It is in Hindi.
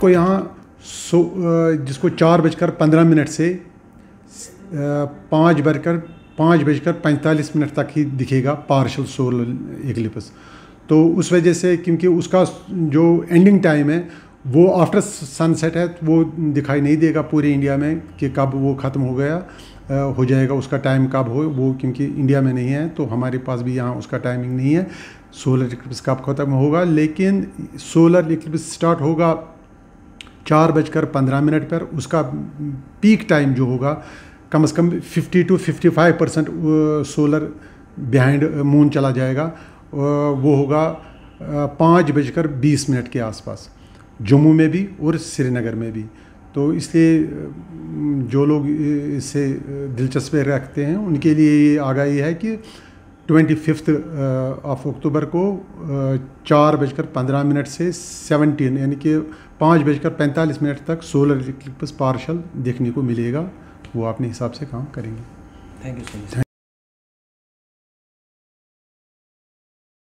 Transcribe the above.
आपको यहाँ सो जिसको चार बजकर पंद्रह मिनट से पाँच बजकर पाँच बजकर पैंतालीस मिनट तक ही दिखेगा पार्शल सोलर एक्लिप्स तो उस वजह से क्योंकि उसका जो एंडिंग टाइम है वो आफ्टर सनसेट है तो वो दिखाई नहीं देगा पूरे इंडिया में कि कब वो ख़त्म हो गया हो जाएगा उसका टाइम कब हो वो क्योंकि इंडिया में नहीं है तो हमारे पास भी यहाँ उसका टाइमिंग नहीं है सोलर इक्लिप्स कब ख़त्म होगा लेकिन सोलर इक्लिप्स स्टार्ट होगा चार बजकर पंद्रह मिनट पर उसका पीक टाइम जो होगा कम से कम fifty two fifty five percent solar behind moon चला जाएगा वो होगा पाँच बजकर बीस मिनट के आसपास जम्मू में भी और श्रीनगर में भी तो इसलिए जो लोग इससे दिलचस्पी रखते हैं उनके लिए आगाही है कि ट्वेंटी फिफ्थ ऑफ अक्टूबर को uh, चार बजकर पंद्रह मिनट से सेवनटीन यानी कि पाँच बजकर पैंतालीस मिनट तक सोलर इलेक्ट्रिक पार्शल देखने को मिलेगा वो अपने हिसाब से काम करेंगे थैंक यू सो मच